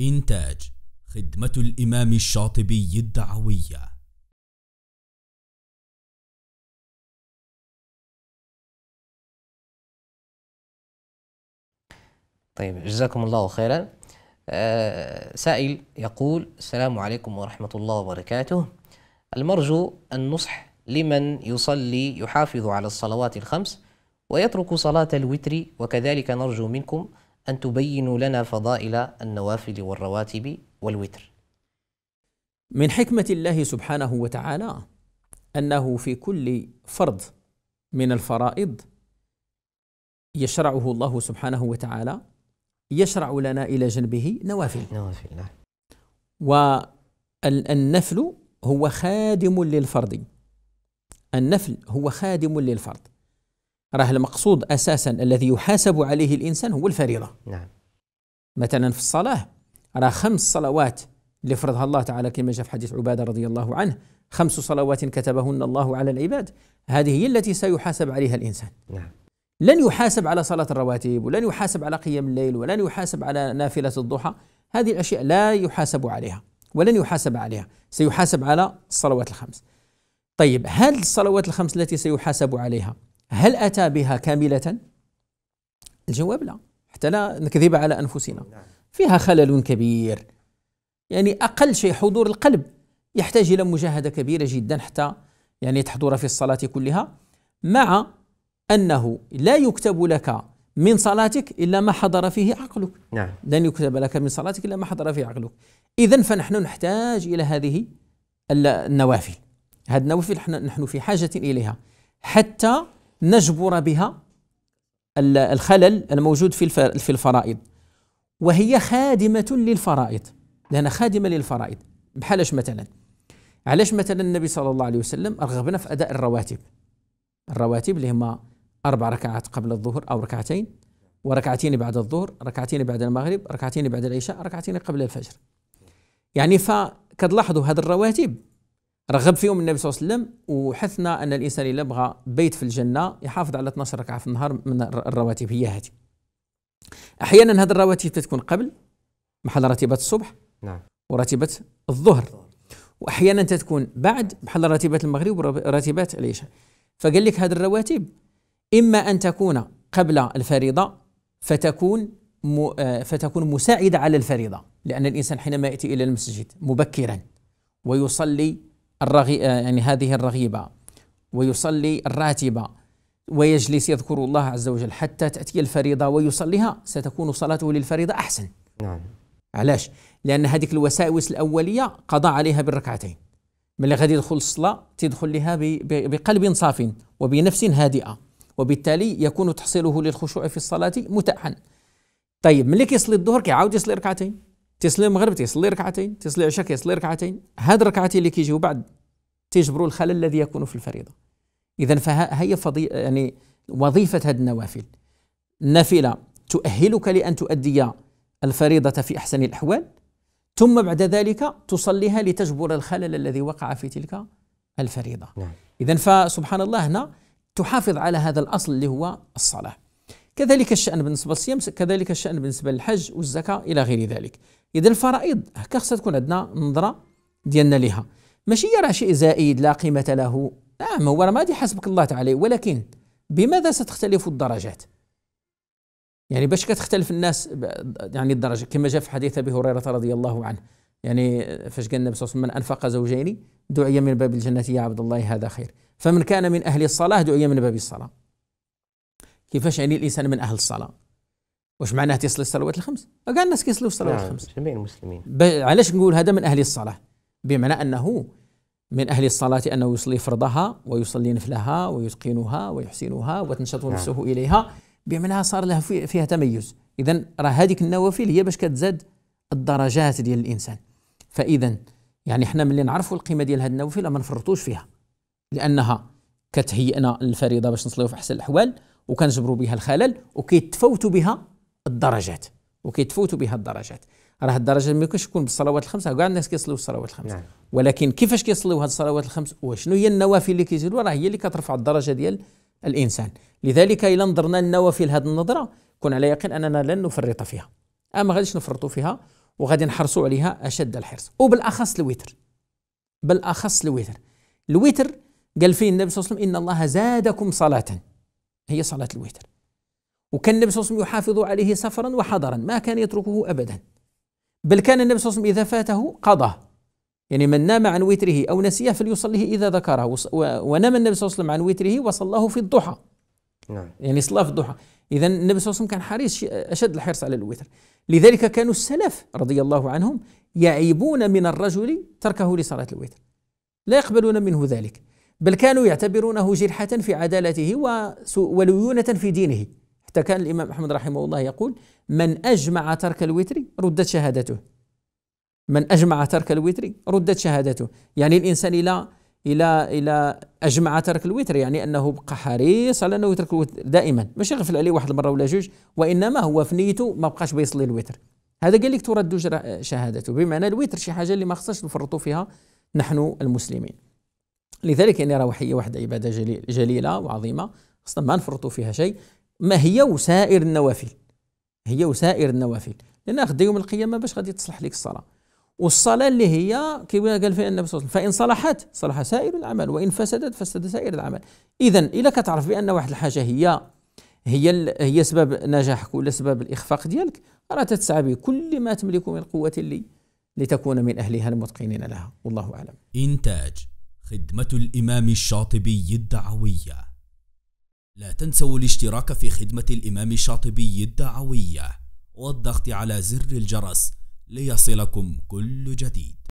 إنتاج خدمة الإمام الشاطبي الدعوية طيب جزاكم الله خيرا آه، سائل يقول السلام عليكم ورحمة الله وبركاته المرجو النصح لمن يصلي يحافظ على الصلوات الخمس ويترك صلاة الوتر وكذلك نرجو منكم أن تبينوا لنا فضائل النوافل والرواتب والوتر من حكمة الله سبحانه وتعالى أنه في كل فرض من الفرائض يشرعه الله سبحانه وتعالى يشرع لنا إلى جنبه نوافل نوافل نعم والنفل هو خادم للفرض النفل هو خادم للفرض راه المقصود اساسا الذي يحاسب عليه الانسان هو الفريضه نعم مثلا في الصلاه راه خمس صلوات اللي فرضها الله تعالى كما جاء في حديث عباده رضي الله عنه خمس صلوات كتبهن الله على العباد هذه هي التي سيحاسب عليها الانسان نعم لن يحاسب على صلاه الرواتب ولن يحاسب على قيام الليل ولن يحاسب على نافله الضحى هذه الاشياء لا يحاسب عليها ولن يحاسب عليها سيحاسب على الصلوات الخمس طيب هل الصلوات الخمس التي سيحاسب عليها هل أتى بها كاملة؟ الجواب لا حتى لا نكذب على أنفسنا نعم. فيها خلل كبير يعني أقل شيء حضور القلب يحتاج إلى مجاهدة كبيرة جدا حتى يعني تحضر في الصلاة كلها مع أنه لا يكتب لك من صلاتك إلا ما حضر فيه عقلك نعم. لن يكتب لك من صلاتك إلا ما حضر فيه عقلك إذا فنحن نحتاج إلى هذه النوافل هذه النوافل نحن في حاجة إليها حتى نجبر بها الخلل الموجود في في الفرائض وهي خادمة للفرائض لأنها خادمة للفرائض بحالاش مثلا علاش مثلا النبي صلى الله عليه وسلم رغبنا في أداء الرواتب الرواتب اللي هما أربع ركعات قبل الظهر أو ركعتين وركعتين بعد الظهر ركعتين بعد المغرب ركعتين بعد العشاء ركعتين قبل الفجر يعني فكتلاحظوا هذه الرواتب رغب فيهم النبي صلى الله عليه وسلم وحثنا ان الانسان الا بغى بيت في الجنه يحافظ على 12 ركعه في النهار من الرواتب هي هذه احيانا هذه الرواتب تكون قبل محل راتبه الصبح نعم وراتبه الظهر واحيانا تكون بعد محل راتبه المغرب وراتبه العشاء فقال لك هذه الرواتب اما ان تكون قبل الفريضه فتكون آه، فتكون مساعده على الفريضه لان الانسان حينما ياتي الى المسجد مبكرا ويصلي الرغي يعني هذه الرغيبة ويصلي الراتبة ويجلس يذكر الله عز وجل حتى تأتي الفريضة ويصليها ستكون صلاته للفريضة أحسن نعم علاش؟ لأن هذيك الوساوس الأولية قضى عليها بالركعتين ملي غادي يدخل الصلاة تدخل لها بقلب صاف وبنفس هادئة وبالتالي يكون تحصيله للخشوع في الصلاة متاحا طيب ملي كيصلي الظهر كيعاود يصلي ركعتين تيصلي المغرب تيصلي ركعتين تيصلي العشاء كيصلي ركعتين هاد الركعتين اللي كيجيو بعد تيجبروا الخلل الذي يكون في الفريضه اذا فهي فضي يعني وظيفه هاد النوافل النافله تؤهلك لان تؤدي الفريضه في احسن الاحوال ثم بعد ذلك تصليها لتجبر الخلل الذي وقع في تلك الفريضه نعم. اذا فسبحان الله هنا تحافظ على هذا الاصل اللي هو الصلاه كذلك الشان بالنسبه للصيام كذلك الشان بالنسبه للحج والزكاه الى غير ذلك اذا الفرائض هكا خصها تكون عندنا نظره ديالنا ليها ماشي راه شيء زائد لا قيمه له نعم هو راه ما غادي يحاسبك الله تعالى ولكن بماذا ستختلف الدرجات يعني باش كتختلف الناس يعني الدرجه كما جاء في حديث ابي هريره رضي الله عنه يعني فاش قال النبي صلى الله عليه وسلم من انفق زوجين دعي من باب الجنه يا عبد الله هذا خير فمن كان من اهل الصلاه دعي من باب الصلاه كيفاش يعني الانسان من اهل الصلاه واش معناه تيصلي الصلوات الخمس كاع الناس كيصليو الصلوات نعم. الخمس جميع المسلمين علاش نقول هذا من اهل الصلاه بمعنى انه من أهل الصلاة أنه يصلي فرضها ويصلي نفلها ويتقنها ويحسنها وتنشط نعم. نفسه نعم. إليها بمعنى صار له فيها تميز إذا راه هذيك النوافل هي باش كتزاد الدرجات ديال الإنسان فإذا يعني حنا ملي نعرفوا القيمة ديال هذه النوافل ما نفرطوش فيها لأنها كتهيئنا الفريضة باش نصليو في أحسن الأحوال وكنجبروا بها الخلل وكيتفوتوا بها الدرجات وكيتفوتوا بها الدرجات راه الدرجه ما يمكنش تكون بالصلوات الخمسه كاع الناس كيصلوا الصلوات الخمس نعم. ولكن كيفاش كيصلوا هاد الصلوات الخمس وشنو هي النوافل اللي كيزيدوا راه هي اللي كترفع الدرجه ديال الانسان لذلك الا نظرنا النوافل هذه النظره كن على يقين اننا لن نفرط فيها اما غاديش نفرطوا فيها وغادي نحرصوا عليها اشد الحرص وبالاخص الوتر بالاخص الوتر الوتر قال فيه النبي صلى الله عليه وسلم ان الله زادكم صلاه هي صلاه الوتر وكان النبي صلى الله عليه وسلم يحافظ عليه سفرا وحضرا ما كان يتركه أبدا بل كان النبي صلى الله عليه وسلم إذا فاته قضاه يعني من نام عن وتره أو نسيه فليصليه إذا ذكره ونام النبي صلى الله عليه وسلم عن وتره وصلاه في الضحى نعم. يعني صلاه في الضحى إذا النبي صلى الله عليه وسلم كان حريص أشد الحرص على الوتر لذلك كانوا السلف رضي الله عنهم يعيبون من الرجل تركه لصلاة الوتر لا يقبلون منه ذلك بل كانوا يعتبرونه جرحة في عدالته وليونة في دينه حتى كان الإمام أحمد رحمه الله يقول من أجمع ترك الوتر ردت شهادته من أجمع ترك الوتر ردت شهادته يعني الإنسان إلى إلى إلى أجمع ترك الوتر يعني أنه بقى حريص على أنه يترك الوتر دائما ماشي غفل عليه واحد المرة ولا جوج وإنما هو في نيته ما بقاش بيصلي الوتر هذا قال لك ترد شهادته بمعنى الوتر شي حاجة اللي ما خصناش نفرطوا فيها نحن المسلمين لذلك يعني راه وحية واحدة عبادة جليلة وعظيمة خصنا ما نفرطوا فيها شيء ما هي وسائر النوافل هي وسائر النوافل لان غدا يوم القيامه باش غادي تصلح لك الصلاه والصلاه اللي هي كما قال فيها النبي صلى الله عليه وسلم فان صلحت صلح سائر العمل وان فسدت فسد سائر العمل اذا الا كتعرف بان واحد الحاجه هي هي هي سبب نجاحك ولا سبب الاخفاق ديالك راه تتسعى بكل ما تملك من قوه اللي لتكون من اهلها المتقنين لها والله اعلم انتاج خدمه الامام الشاطبي الدعويه لا تنسوا الاشتراك في خدمة الإمام الشاطبي الدعوية والضغط على زر الجرس ليصلكم كل جديد